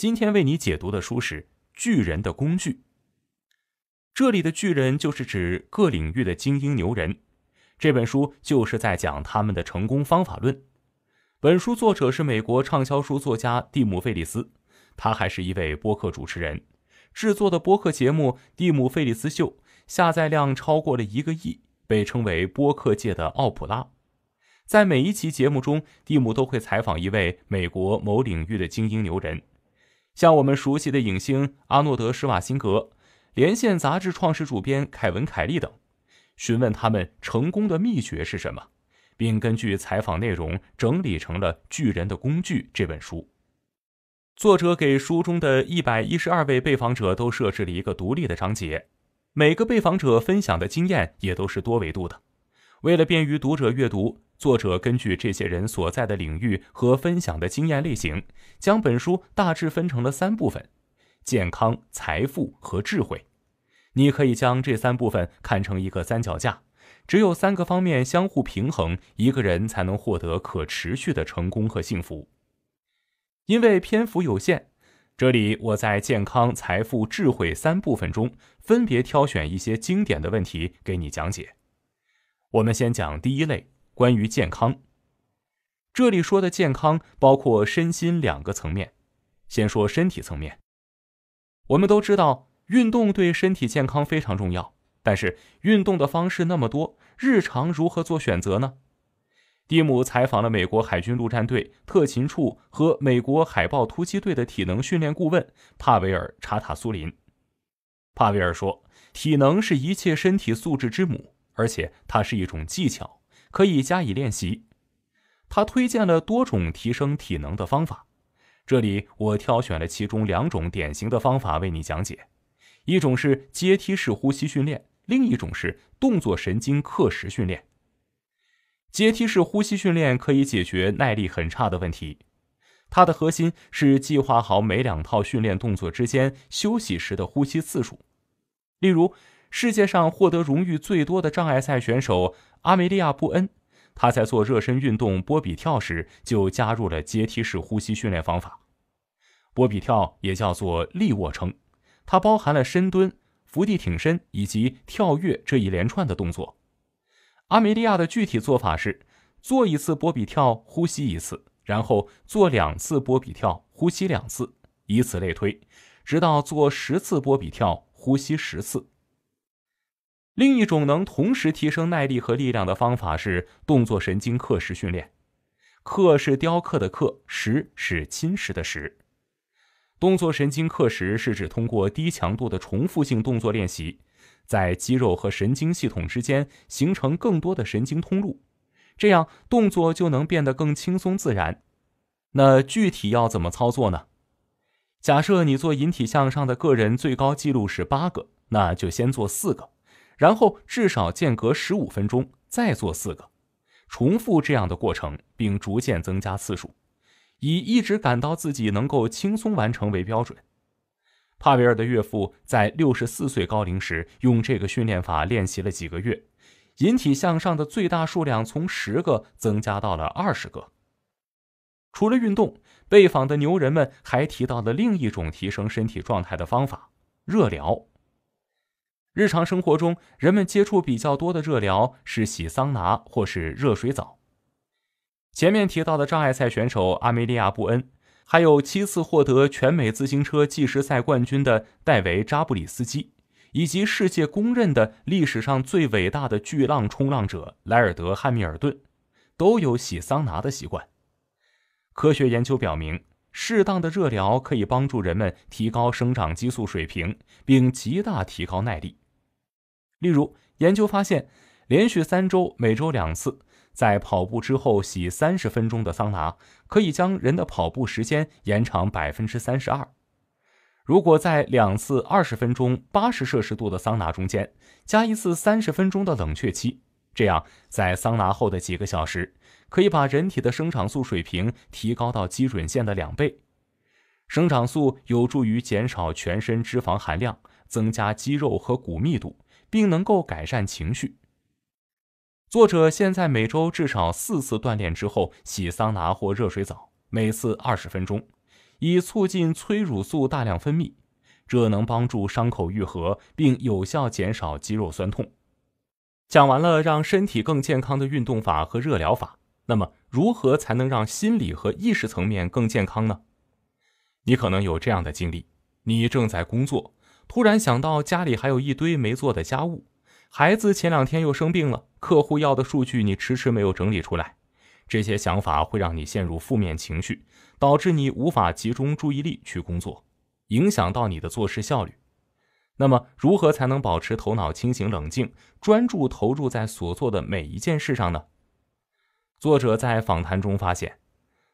今天为你解读的书是《巨人的工具》，这里的巨人就是指各领域的精英牛人。这本书就是在讲他们的成功方法论。本书作者是美国畅销书作家蒂姆·费利斯，他还是一位播客主持人，制作的播客节目《蒂姆·费利斯秀》下载量超过了一个亿，被称为播客界的奥普拉。在每一期节目中，蒂姆都会采访一位美国某领域的精英牛人。像我们熟悉的影星阿诺德·施瓦辛格、《连线》杂志创始主编凯文·凯利等，询问他们成功的秘诀是什么，并根据采访内容整理成了《巨人的工具》这本书。作者给书中的一百一十二位被访者都设置了一个独立的章节，每个被访者分享的经验也都是多维度的。为了便于读者阅读，作者根据这些人所在的领域和分享的经验类型，将本书大致分成了三部分：健康、财富和智慧。你可以将这三部分看成一个三脚架，只有三个方面相互平衡，一个人才能获得可持续的成功和幸福。因为篇幅有限，这里我在健康、财富、智慧三部分中分别挑选一些经典的问题给你讲解。我们先讲第一类，关于健康。这里说的健康包括身心两个层面。先说身体层面，我们都知道运动对身体健康非常重要，但是运动的方式那么多，日常如何做选择呢？蒂姆采访了美国海军陆战队特勤处和美国海豹突击队的体能训练顾问帕维尔·查塔苏林。帕维尔说：“体能是一切身体素质之母。”而且它是一种技巧，可以加以练习。他推荐了多种提升体能的方法，这里我挑选了其中两种典型的方法为你讲解。一种是阶梯式呼吸训练，另一种是动作神经刻时训练。阶梯式呼吸训练可以解决耐力很差的问题，它的核心是计划好每两套训练动作之间休息时的呼吸次数，例如。世界上获得荣誉最多的障碍赛选手阿梅利亚·布恩，她在做热身运动波比跳时就加入了阶梯式呼吸训练方法。波比跳也叫做立卧撑，它包含了深蹲、伏地挺身以及跳跃这一连串的动作。阿梅利亚的具体做法是，做一次波比跳呼吸一次，然后做两次波比跳呼吸两次，以此类推，直到做十次波比跳呼吸十次。另一种能同时提升耐力和力量的方法是动作神经刻时训练。刻是雕刻的刻，时是侵蚀的时。动作神经刻时是指通过低强度的重复性动作练习，在肌肉和神经系统之间形成更多的神经通路，这样动作就能变得更轻松自然。那具体要怎么操作呢？假设你做引体向上的个人最高记录是八个，那就先做四个。然后至少间隔十五分钟，再做四个，重复这样的过程，并逐渐增加次数，以一直感到自己能够轻松完成为标准。帕维尔的岳父在六十四岁高龄时，用这个训练法练习了几个月，引体向上的最大数量从十个增加到了二十个。除了运动，被访的牛人们还提到了另一种提升身体状态的方法——热疗。日常生活中，人们接触比较多的热疗是洗桑拿或是热水澡。前面提到的障碍赛选手阿梅利亚·布恩，还有七次获得全美自行车计时赛冠军的戴维·扎布里斯基，以及世界公认的历史上最伟大的巨浪冲浪者莱尔德·汉密尔顿，都有洗桑拿的习惯。科学研究表明，适当的热疗可以帮助人们提高生长激素水平，并极大提高耐力。例如，研究发现，连续三周，每周两次，在跑步之后洗三十分钟的桑拿，可以将人的跑步时间延长百分之三十二。如果在两次二十分钟、八十摄氏度的桑拿中间，加一次三十分钟的冷却期，这样在桑拿后的几个小时，可以把人体的生长素水平提高到基准线的两倍。生长素有助于减少全身脂肪含量，增加肌肉和骨密度。并能够改善情绪。作者现在每周至少四次锻炼之后洗桑拿或热水澡，每次二十分钟，以促进催乳素大量分泌，这能帮助伤口愈合并有效减少肌肉酸痛。讲完了让身体更健康的运动法和热疗法，那么如何才能让心理和意识层面更健康呢？你可能有这样的经历：你正在工作。突然想到家里还有一堆没做的家务，孩子前两天又生病了，客户要的数据你迟迟没有整理出来，这些想法会让你陷入负面情绪，导致你无法集中注意力去工作，影响到你的做事效率。那么如何才能保持头脑清醒冷静，专注投入在所做的每一件事上呢？作者在访谈中发现，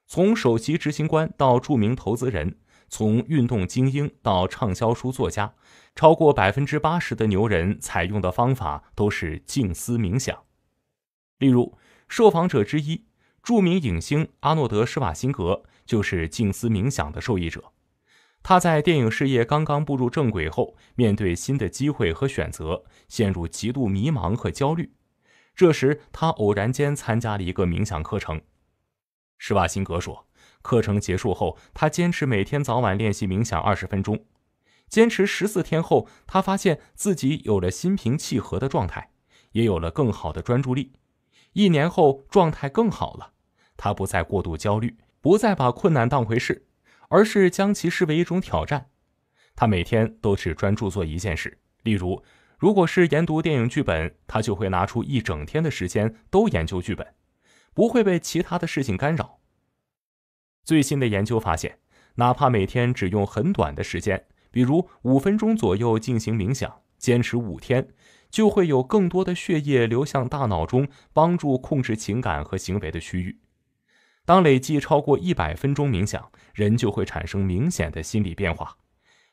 从首席执行官到著名投资人。从运动精英到畅销书作家，超过百分之八十的牛人采用的方法都是静思冥想。例如，受访者之一、著名影星阿诺德·施瓦辛格就是静思冥想的受益者。他在电影事业刚刚步入正轨后，面对新的机会和选择，陷入极度迷茫和焦虑。这时，他偶然间参加了一个冥想课程。施瓦辛格说。课程结束后，他坚持每天早晚练习冥想二十分钟。坚持十四天后，他发现自己有了心平气和的状态，也有了更好的专注力。一年后，状态更好了，他不再过度焦虑，不再把困难当回事，而是将其视为一种挑战。他每天都只专注做一件事，例如，如果是研读电影剧本，他就会拿出一整天的时间都研究剧本，不会被其他的事情干扰。最新的研究发现，哪怕每天只用很短的时间，比如五分钟左右进行冥想，坚持五天，就会有更多的血液流向大脑中，帮助控制情感和行为的区域。当累计超过一百分钟冥想，人就会产生明显的心理变化，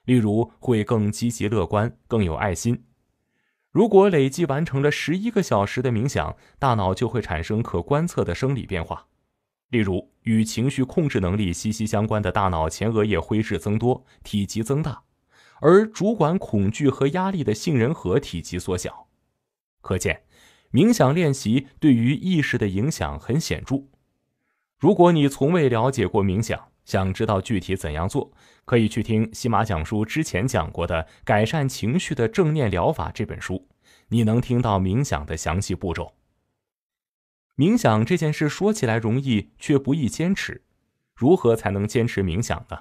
例如会更积极乐观，更有爱心。如果累计完成了十一个小时的冥想，大脑就会产生可观测的生理变化。例如，与情绪控制能力息息相关的大脑前额叶灰质增多、体积增大，而主管恐惧和压力的杏仁核体积缩小。可见，冥想练习对于意识的影响很显著。如果你从未了解过冥想，想知道具体怎样做，可以去听西马讲书之前讲过的《改善情绪的正念疗法》这本书，你能听到冥想的详细步骤。冥想这件事说起来容易，却不易坚持。如何才能坚持冥想呢？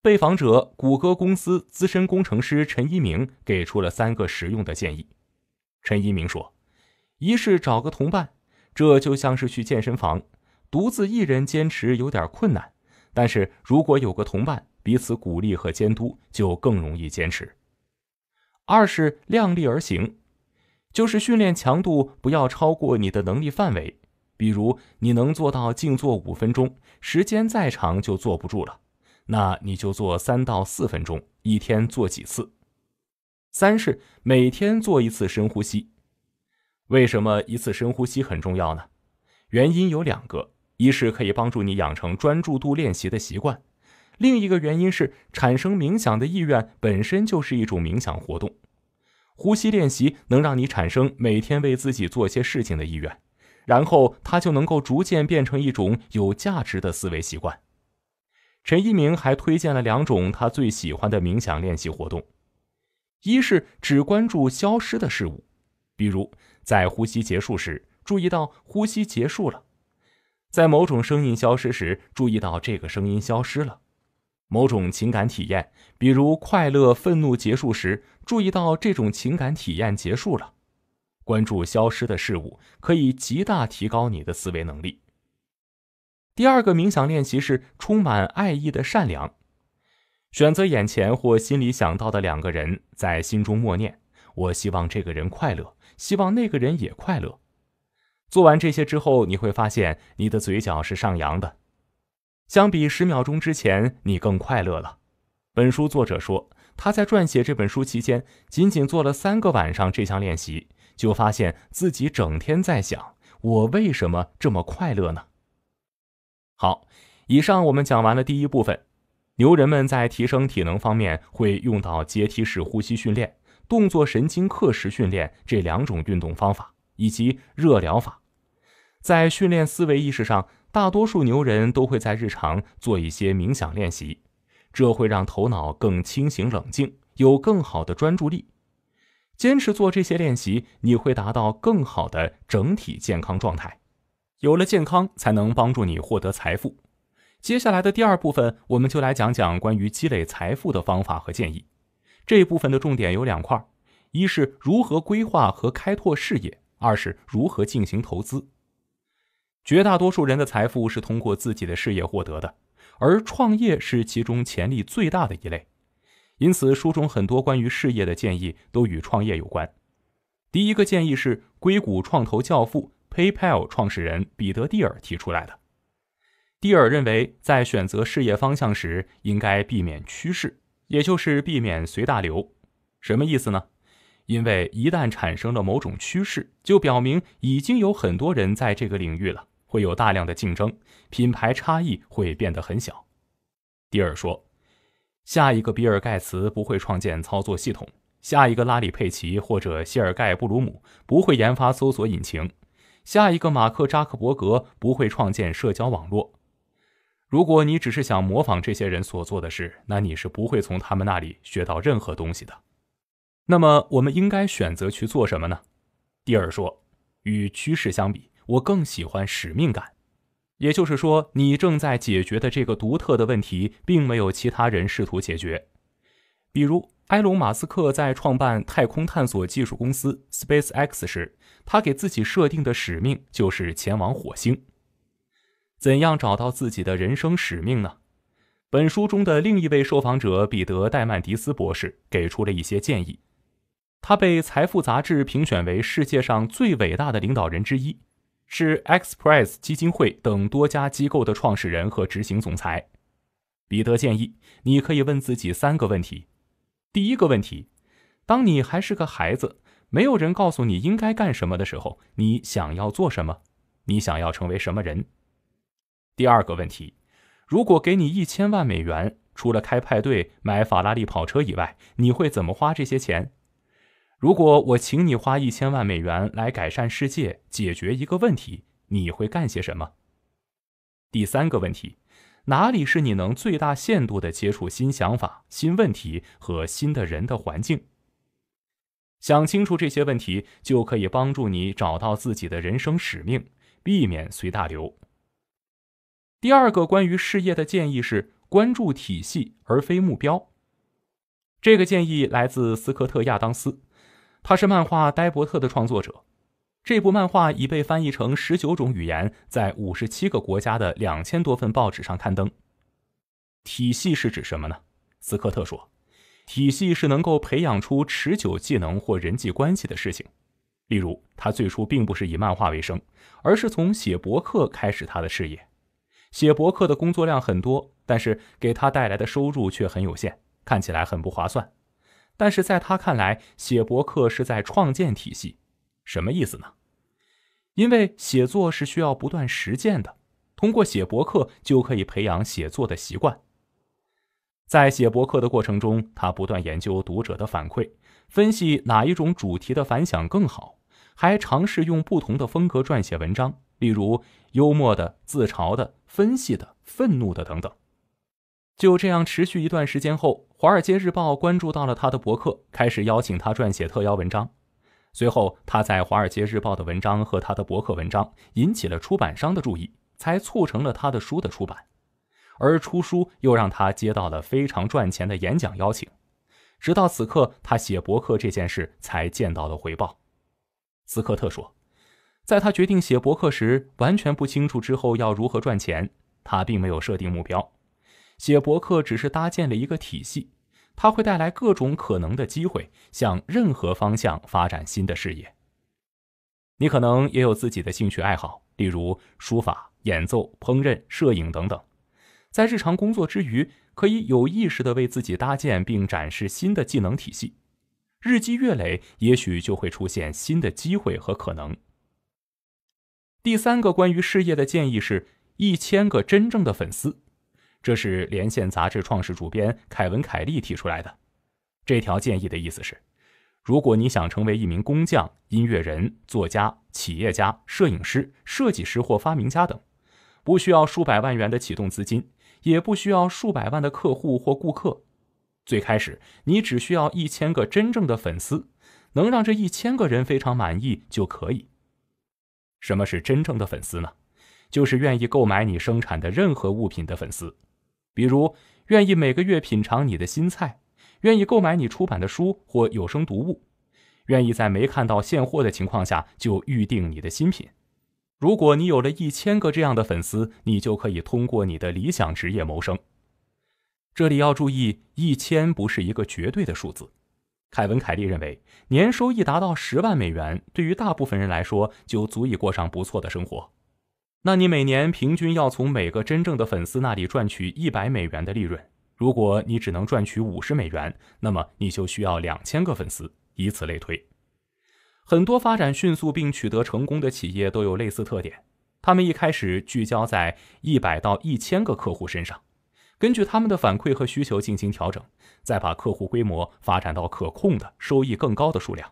被访者、谷歌公司资深工程师陈一鸣给出了三个实用的建议。陈一鸣说：“一是找个同伴，这就像是去健身房，独自一人坚持有点困难，但是如果有个同伴，彼此鼓励和监督，就更容易坚持。二是量力而行。”就是训练强度不要超过你的能力范围，比如你能做到静坐五分钟，时间再长就坐不住了，那你就做三到四分钟，一天做几次。三是每天做一次深呼吸。为什么一次深呼吸很重要呢？原因有两个，一是可以帮助你养成专注度练习的习惯，另一个原因是产生冥想的意愿本身就是一种冥想活动。呼吸练习能让你产生每天为自己做些事情的意愿，然后它就能够逐渐变成一种有价值的思维习惯。陈一鸣还推荐了两种他最喜欢的冥想练习活动：一是只关注消失的事物，比如在呼吸结束时注意到呼吸结束了，在某种声音消失时注意到这个声音消失了。某种情感体验，比如快乐、愤怒结束时，注意到这种情感体验结束了。关注消失的事物，可以极大提高你的思维能力。第二个冥想练习是充满爱意的善良。选择眼前或心里想到的两个人，在心中默念：“我希望这个人快乐，希望那个人也快乐。”做完这些之后，你会发现你的嘴角是上扬的。相比十秒钟之前，你更快乐了。本书作者说，他在撰写这本书期间，仅仅做了三个晚上这项练习，就发现自己整天在想：我为什么这么快乐呢？好，以上我们讲完了第一部分。牛人们在提升体能方面会用到阶梯式呼吸训练、动作神经课时训练这两种运动方法，以及热疗法。在训练思维意识上。大多数牛人都会在日常做一些冥想练习，这会让头脑更清醒冷静，有更好的专注力。坚持做这些练习，你会达到更好的整体健康状态。有了健康，才能帮助你获得财富。接下来的第二部分，我们就来讲讲关于积累财富的方法和建议。这一部分的重点有两块：一是如何规划和开拓事业；二是如何进行投资。绝大多数人的财富是通过自己的事业获得的，而创业是其中潜力最大的一类。因此，书中很多关于事业的建议都与创业有关。第一个建议是硅谷创投教父 PayPal 创始人彼得蒂尔提出来的。蒂尔认为，在选择事业方向时，应该避免趋势，也就是避免随大流。什么意思呢？因为一旦产生了某种趋势，就表明已经有很多人在这个领域了。会有大量的竞争，品牌差异会变得很小。迪尔说：“下一个比尔·盖茨不会创建操作系统，下一个拉里·佩奇或者谢尔盖·布鲁姆不会研发搜索引擎，下一个马克·扎克伯格不会创建社交网络。如果你只是想模仿这些人所做的事，那你是不会从他们那里学到任何东西的。那么，我们应该选择去做什么呢？”迪尔说：“与趋势相比。”我更喜欢使命感，也就是说，你正在解决的这个独特的问题，并没有其他人试图解决。比如，埃隆·马斯克在创办太空探索技术公司 Space X 时，他给自己设定的使命就是前往火星。怎样找到自己的人生使命呢？本书中的另一位受访者彼得·戴曼迪斯博士给出了一些建议。他被《财富》杂志评选为世界上最伟大的领导人之一。是 x p r e s s 基金会等多家机构的创始人和执行总裁彼得建议，你可以问自己三个问题：第一个问题，当你还是个孩子，没有人告诉你应该干什么的时候，你想要做什么？你想要成为什么人？第二个问题，如果给你一千万美元，除了开派对、买法拉利跑车以外，你会怎么花这些钱？如果我请你花一千万美元来改善世界、解决一个问题，你会干些什么？第三个问题，哪里是你能最大限度地接触新想法、新问题和新的人的环境？想清楚这些问题，就可以帮助你找到自己的人生使命，避免随大流。第二个关于事业的建议是关注体系而非目标。这个建议来自斯科特·亚当斯。他是漫画《呆伯特》的创作者，这部漫画已被翻译成十九种语言，在五十七个国家的两千多份报纸上刊登。体系是指什么呢？斯科特说：“体系是能够培养出持久技能或人际关系的事情。”例如，他最初并不是以漫画为生，而是从写博客开始他的事业。写博客的工作量很多，但是给他带来的收入却很有限，看起来很不划算。但是在他看来，写博客是在创建体系，什么意思呢？因为写作是需要不断实践的，通过写博客就可以培养写作的习惯。在写博客的过程中，他不断研究读者的反馈，分析哪一种主题的反响更好，还尝试用不同的风格撰写文章，例如幽默的、自嘲的、分析的、愤怒的等等。就这样持续一段时间后，《华尔街日报》关注到了他的博客，开始邀请他撰写特邀文章。随后，他在《华尔街日报》的文章和他的博客文章引起了出版商的注意，才促成了他的书的出版。而出书又让他接到了非常赚钱的演讲邀请。直到此刻，他写博客这件事才见到了回报。斯科特说：“在他决定写博客时，完全不清楚之后要如何赚钱，他并没有设定目标。”写博客只是搭建了一个体系，它会带来各种可能的机会，向任何方向发展新的事业。你可能也有自己的兴趣爱好，例如书法、演奏、烹饪、摄影等等。在日常工作之余，可以有意识地为自己搭建并展示新的技能体系，日积月累，也许就会出现新的机会和可能。第三个关于事业的建议是：一千个真正的粉丝。这是《连线》杂志创始主编凯文·凯利提出来的，这条建议的意思是：如果你想成为一名工匠、音乐人、作家、企业家、摄影师、设计师或发明家等，不需要数百万元的启动资金，也不需要数百万的客户或顾客。最开始，你只需要一千个真正的粉丝，能让这一千个人非常满意就可以。什么是真正的粉丝呢？就是愿意购买你生产的任何物品的粉丝。比如，愿意每个月品尝你的新菜，愿意购买你出版的书或有声读物，愿意在没看到现货的情况下就预定你的新品。如果你有了一千个这样的粉丝，你就可以通过你的理想职业谋生。这里要注意，一千不是一个绝对的数字。凯文·凯利认为，年收益达到十万美元，对于大部分人来说就足以过上不错的生活。那你每年平均要从每个真正的粉丝那里赚取一百美元的利润。如果你只能赚取五十美元，那么你就需要两千个粉丝。以此类推，很多发展迅速并取得成功的企业都有类似特点。他们一开始聚焦在一百到一千个客户身上，根据他们的反馈和需求进行调整，再把客户规模发展到可控的、收益更高的数量。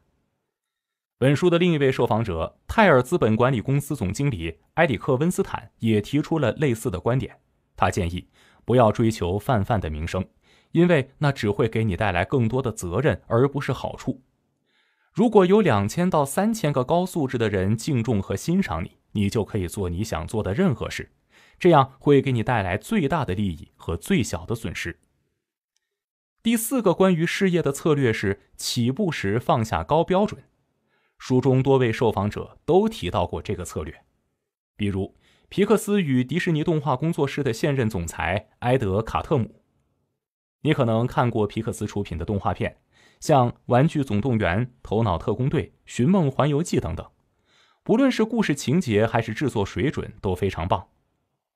本书的另一位受访者，泰尔资本管理公司总经理埃里克·温斯坦也提出了类似的观点。他建议不要追求泛泛的名声，因为那只会给你带来更多的责任，而不是好处。如果有两千到三千个高素质的人敬重和欣赏你，你就可以做你想做的任何事，这样会给你带来最大的利益和最小的损失。第四个关于事业的策略是：起步时放下高标准。书中多位受访者都提到过这个策略，比如皮克斯与迪士尼动画工作室的现任总裁埃德·卡特姆。你可能看过皮克斯出品的动画片，像《玩具总动员》《头脑特工队》《寻梦环游记》等等，不论是故事情节还是制作水准都非常棒。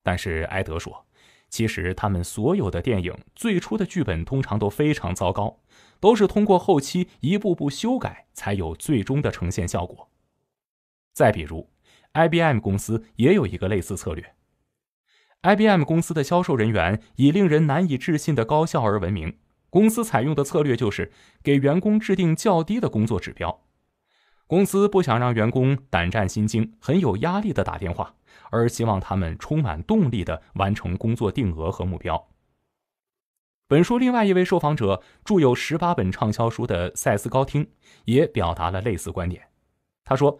但是埃德说，其实他们所有的电影最初的剧本通常都非常糟糕。都是通过后期一步步修改，才有最终的呈现效果。再比如，IBM 公司也有一个类似策略。IBM 公司的销售人员以令人难以置信的高效而闻名。公司采用的策略就是给员工制定较低的工作指标。公司不想让员工胆战心惊、很有压力的打电话，而希望他们充满动力的完成工作定额和目标。本书另外一位受访者、著有十八本畅销书的塞斯高汀也表达了类似观点。他说：“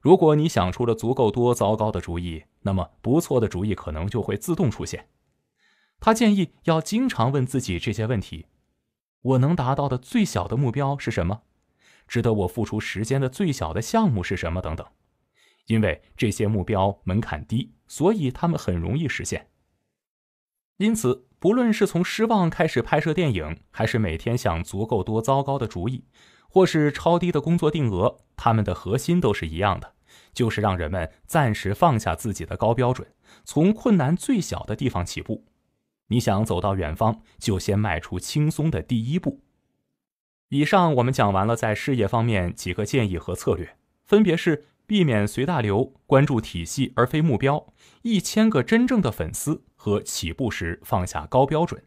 如果你想出了足够多糟糕的主意，那么不错的主意可能就会自动出现。”他建议要经常问自己这些问题：“我能达到的最小的目标是什么？值得我付出时间的最小的项目是什么？”等等。因为这些目标门槛低，所以他们很容易实现。因此。不论是从失望开始拍摄电影，还是每天想足够多糟糕的主意，或是超低的工作定额，他们的核心都是一样的，就是让人们暂时放下自己的高标准，从困难最小的地方起步。你想走到远方，就先迈出轻松的第一步。以上我们讲完了在事业方面几个建议和策略，分别是避免随大流，关注体系而非目标，一千个真正的粉丝。和起步时放下高标准。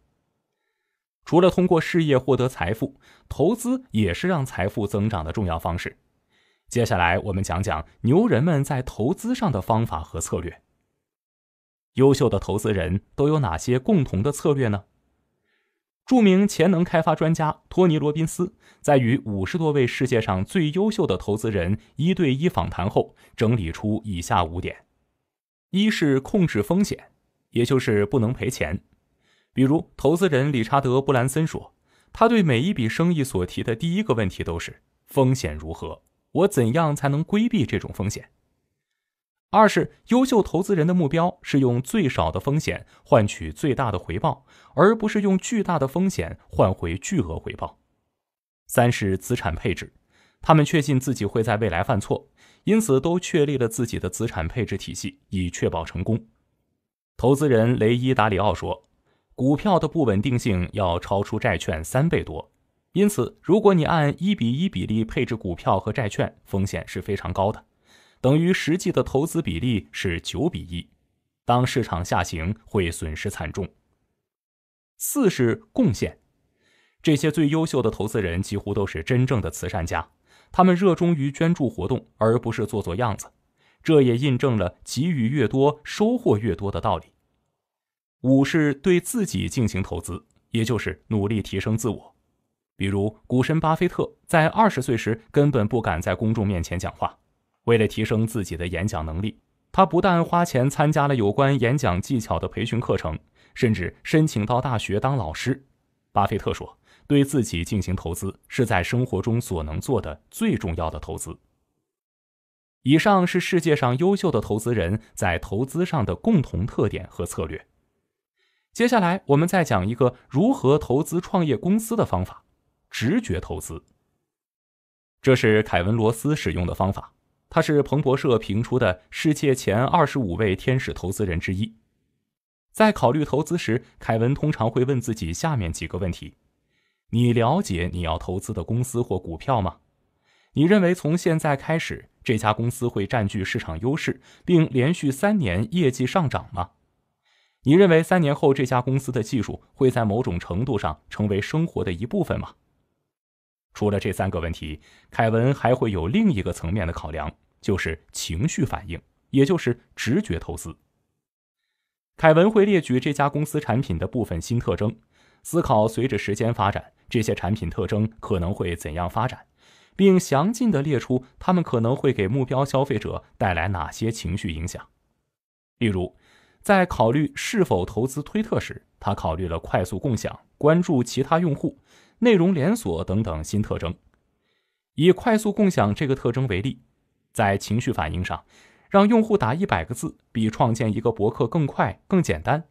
除了通过事业获得财富，投资也是让财富增长的重要方式。接下来我们讲讲牛人们在投资上的方法和策略。优秀的投资人都有哪些共同的策略呢？著名潜能开发专家托尼·罗宾斯在与五十多位世界上最优秀的投资人一对一访谈后，整理出以下五点：一是控制风险。也就是不能赔钱。比如，投资人理查德·布兰森说，他对每一笔生意所提的第一个问题都是：风险如何？我怎样才能规避这种风险？二是优秀投资人的目标是用最少的风险换取最大的回报，而不是用巨大的风险换回巨额回报。三是资产配置，他们确信自己会在未来犯错，因此都确立了自己的资产配置体系，以确保成功。投资人雷伊达里奥说：“股票的不稳定性要超出债券三倍多，因此，如果你按一比一比例配置股票和债券，风险是非常高的，等于实际的投资比例是九比一。当市场下行，会损失惨重。”四是贡献，这些最优秀的投资人几乎都是真正的慈善家，他们热衷于捐助活动，而不是做做样子。这也印证了给予越多，收获越多的道理。五是对自己进行投资，也就是努力提升自我。比如，股神巴菲特在二十岁时根本不敢在公众面前讲话，为了提升自己的演讲能力，他不但花钱参加了有关演讲技巧的培训课程，甚至申请到大学当老师。巴菲特说：“对自己进行投资，是在生活中所能做的最重要的投资。”以上是世界上优秀的投资人在投资上的共同特点和策略。接下来，我们再讲一个如何投资创业公司的方法——直觉投资。这是凯文·罗斯使用的方法，他是彭博社评出的世界前二十五位天使投资人之一。在考虑投资时，凯文通常会问自己下面几个问题：你了解你要投资的公司或股票吗？你认为从现在开始？这家公司会占据市场优势，并连续三年业绩上涨吗？你认为三年后这家公司的技术会在某种程度上成为生活的一部分吗？除了这三个问题，凯文还会有另一个层面的考量，就是情绪反应，也就是直觉投资。凯文会列举这家公司产品的部分新特征，思考随着时间发展，这些产品特征可能会怎样发展。并详尽地列出他们可能会给目标消费者带来哪些情绪影响。例如，在考虑是否投资推特时，他考虑了快速共享、关注其他用户、内容连锁等等新特征。以快速共享这个特征为例，在情绪反应上，让用户打一百个字比创建一个博客更快、更简单。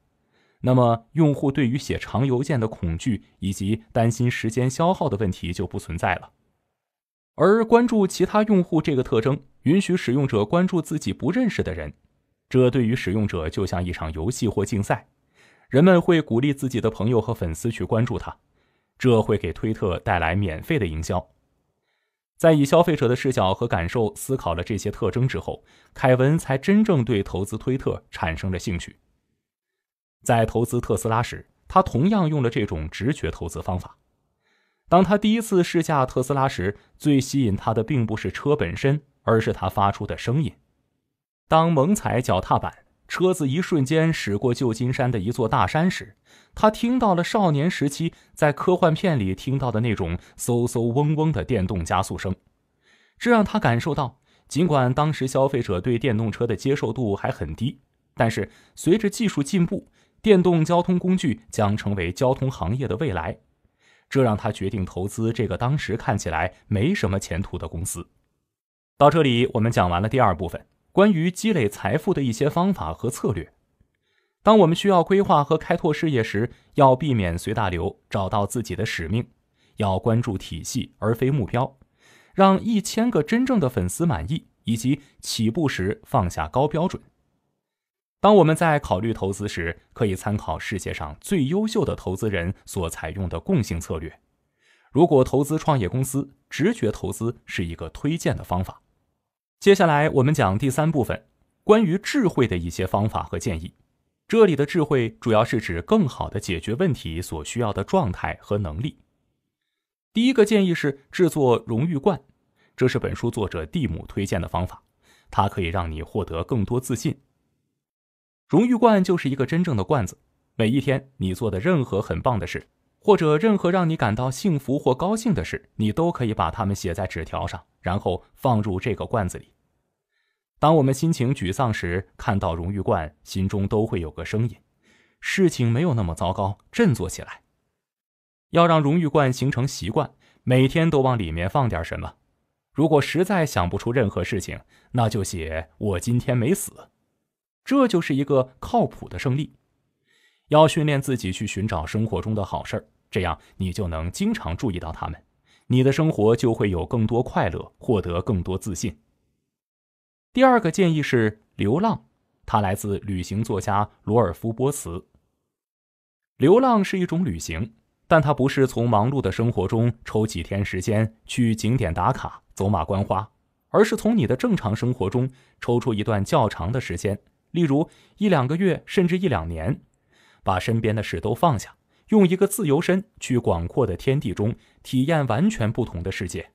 那么，用户对于写长邮件的恐惧以及担心时间消耗的问题就不存在了。而关注其他用户这个特征，允许使用者关注自己不认识的人，这对于使用者就像一场游戏或竞赛，人们会鼓励自己的朋友和粉丝去关注他，这会给推特带来免费的营销。在以消费者的视角和感受思考了这些特征之后，凯文才真正对投资推特产生了兴趣。在投资特斯拉时，他同样用了这种直觉投资方法。当他第一次试驾特斯拉时，最吸引他的并不是车本身，而是它发出的声音。当猛踩脚踏板，车子一瞬间驶过旧金山的一座大山时，他听到了少年时期在科幻片里听到的那种嗖嗖嗡嗡的电动加速声。这让他感受到，尽管当时消费者对电动车的接受度还很低，但是随着技术进步，电动交通工具将成为交通行业的未来。这让他决定投资这个当时看起来没什么前途的公司。到这里，我们讲完了第二部分，关于积累财富的一些方法和策略。当我们需要规划和开拓事业时，要避免随大流，找到自己的使命，要关注体系而非目标，让一千个真正的粉丝满意，以及起步时放下高标准。当我们在考虑投资时，可以参考世界上最优秀的投资人所采用的共性策略。如果投资创业公司，直觉投资是一个推荐的方法。接下来我们讲第三部分，关于智慧的一些方法和建议。这里的智慧主要是指更好的解决问题所需要的状态和能力。第一个建议是制作荣誉罐，这是本书作者蒂姆推荐的方法，它可以让你获得更多自信。荣誉罐就是一个真正的罐子。每一天，你做的任何很棒的事，或者任何让你感到幸福或高兴的事，你都可以把它们写在纸条上，然后放入这个罐子里。当我们心情沮丧时，看到荣誉罐，心中都会有个声音：事情没有那么糟糕，振作起来。要让荣誉罐形成习惯，每天都往里面放点什么。如果实在想不出任何事情，那就写“我今天没死”。这就是一个靠谱的胜利。要训练自己去寻找生活中的好事儿，这样你就能经常注意到他们，你的生活就会有更多快乐，获得更多自信。第二个建议是流浪，它来自旅行作家罗尔夫·波茨。流浪是一种旅行，但它不是从忙碌的生活中抽几天时间去景点打卡、走马观花，而是从你的正常生活中抽出一段较长的时间。例如一两个月，甚至一两年，把身边的事都放下，用一个自由身去广阔的天地中体验完全不同的世界。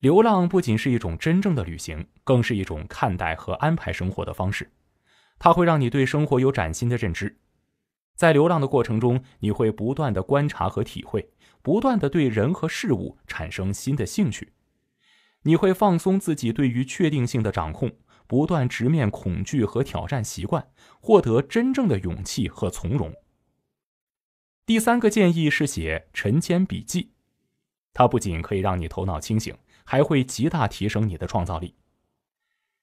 流浪不仅是一种真正的旅行，更是一种看待和安排生活的方式。它会让你对生活有崭新的认知。在流浪的过程中，你会不断的观察和体会，不断的对人和事物产生新的兴趣。你会放松自己对于确定性的掌控。不断直面恐惧和挑战习惯，获得真正的勇气和从容。第三个建议是写晨间笔记，它不仅可以让你头脑清醒，还会极大提升你的创造力。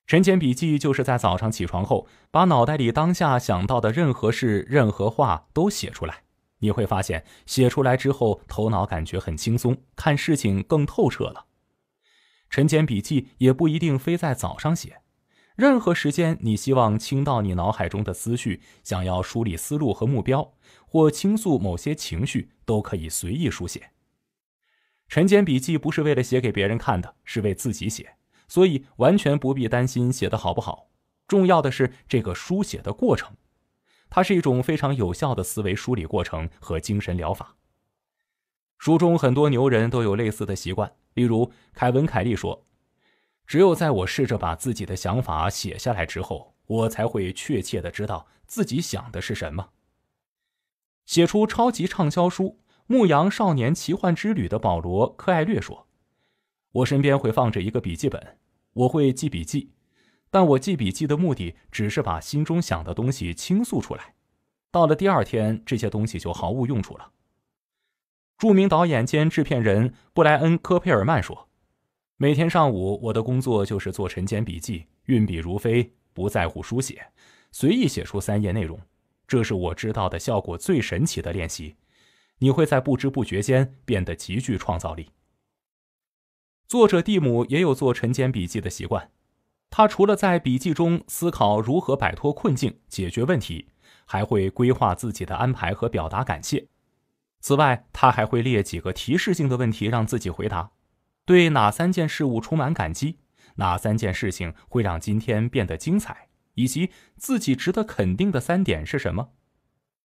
晨间笔记就是在早上起床后，把脑袋里当下想到的任何事、任何话都写出来。你会发现，写出来之后，头脑感觉很轻松，看事情更透彻了。晨间笔记也不一定非在早上写。任何时间，你希望倾到你脑海中的思绪，想要梳理思路和目标，或倾诉某些情绪，都可以随意书写。晨间笔记不是为了写给别人看的，是为自己写，所以完全不必担心写的好不好。重要的是这个书写的过程，它是一种非常有效的思维梳理过程和精神疗法。书中很多牛人都有类似的习惯，例如凯文·凯利说。只有在我试着把自己的想法写下来之后，我才会确切的知道自己想的是什么。写出超级畅销书《牧羊少年奇幻之旅》的保罗·柯艾略说：“我身边会放着一个笔记本，我会记笔记，但我记笔记的目的只是把心中想的东西倾诉出来。到了第二天，这些东西就毫无用处了。”著名导演兼制片人布莱恩·科佩尔曼说。每天上午，我的工作就是做晨间笔记，运笔如飞，不在乎书写，随意写出三页内容。这是我知道的效果最神奇的练习，你会在不知不觉间变得极具创造力。作者蒂姆也有做晨间笔记的习惯，他除了在笔记中思考如何摆脱困境、解决问题，还会规划自己的安排和表达感谢。此外，他还会列几个提示性的问题让自己回答。对哪三件事物充满感激？哪三件事情会让今天变得精彩？以及自己值得肯定的三点是什么？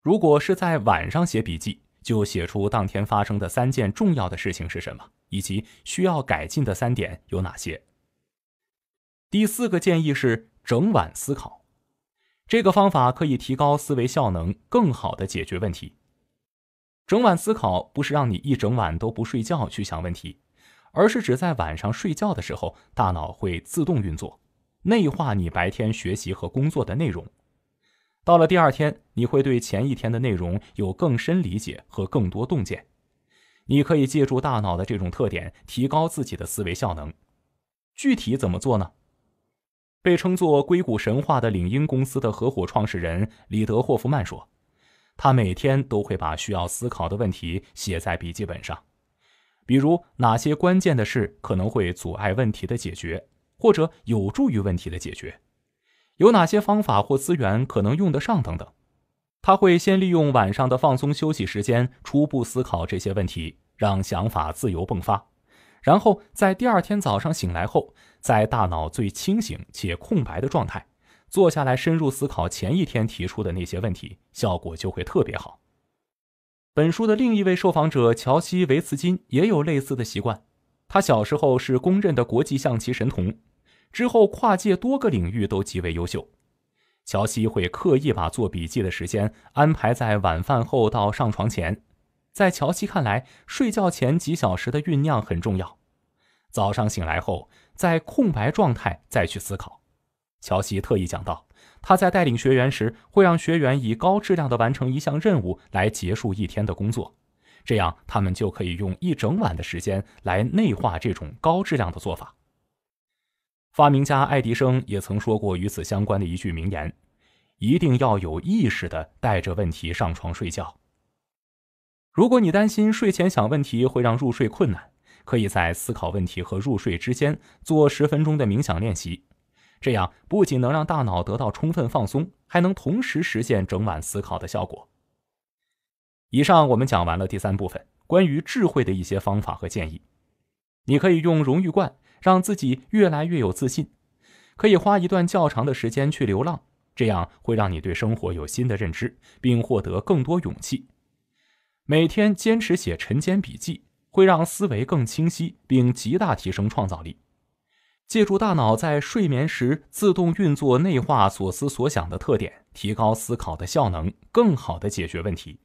如果是在晚上写笔记，就写出当天发生的三件重要的事情是什么，以及需要改进的三点有哪些。第四个建议是整晚思考，这个方法可以提高思维效能，更好的解决问题。整晚思考不是让你一整晚都不睡觉去想问题。而是指在晚上睡觉的时候，大脑会自动运作，内化你白天学习和工作的内容。到了第二天，你会对前一天的内容有更深理解和更多洞见。你可以借助大脑的这种特点，提高自己的思维效能。具体怎么做呢？被称作“硅谷神话”的领英公司的合伙创始人李德霍夫曼说，他每天都会把需要思考的问题写在笔记本上。比如哪些关键的事可能会阻碍问题的解决，或者有助于问题的解决，有哪些方法或资源可能用得上等等。他会先利用晚上的放松休息时间初步思考这些问题，让想法自由迸发，然后在第二天早上醒来后，在大脑最清醒且空白的状态，坐下来深入思考前一天提出的那些问题，效果就会特别好。本书的另一位受访者乔西·维茨金也有类似的习惯。他小时候是公认的国际象棋神童，之后跨界多个领域都极为优秀。乔西会刻意把做笔记的时间安排在晚饭后到上床前。在乔西看来，睡觉前几小时的酝酿很重要。早上醒来后，在空白状态再去思考。乔西特意讲到。他在带领学员时，会让学员以高质量的完成一项任务来结束一天的工作，这样他们就可以用一整晚的时间来内化这种高质量的做法。发明家爱迪生也曾说过与此相关的一句名言：“一定要有意识的带着问题上床睡觉。”如果你担心睡前想问题会让入睡困难，可以在思考问题和入睡之间做十分钟的冥想练习。这样不仅能让大脑得到充分放松，还能同时实现整晚思考的效果。以上我们讲完了第三部分关于智慧的一些方法和建议。你可以用荣誉冠让自己越来越有自信，可以花一段较长的时间去流浪，这样会让你对生活有新的认知，并获得更多勇气。每天坚持写晨间笔记，会让思维更清晰，并极大提升创造力。借助大脑在睡眠时自动运作、内化所思所想的特点，提高思考的效能，更好地解决问题。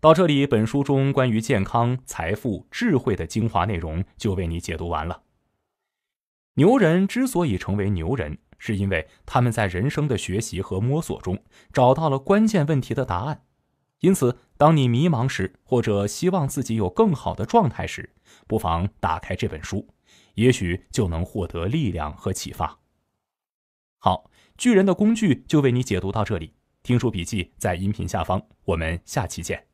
到这里，本书中关于健康、财富、智慧的精华内容就为你解读完了。牛人之所以成为牛人，是因为他们在人生的学习和摸索中找到了关键问题的答案。因此，当你迷茫时，或者希望自己有更好的状态时，不妨打开这本书。也许就能获得力量和启发。好，巨人的工具就为你解读到这里。听书笔记在音频下方，我们下期见。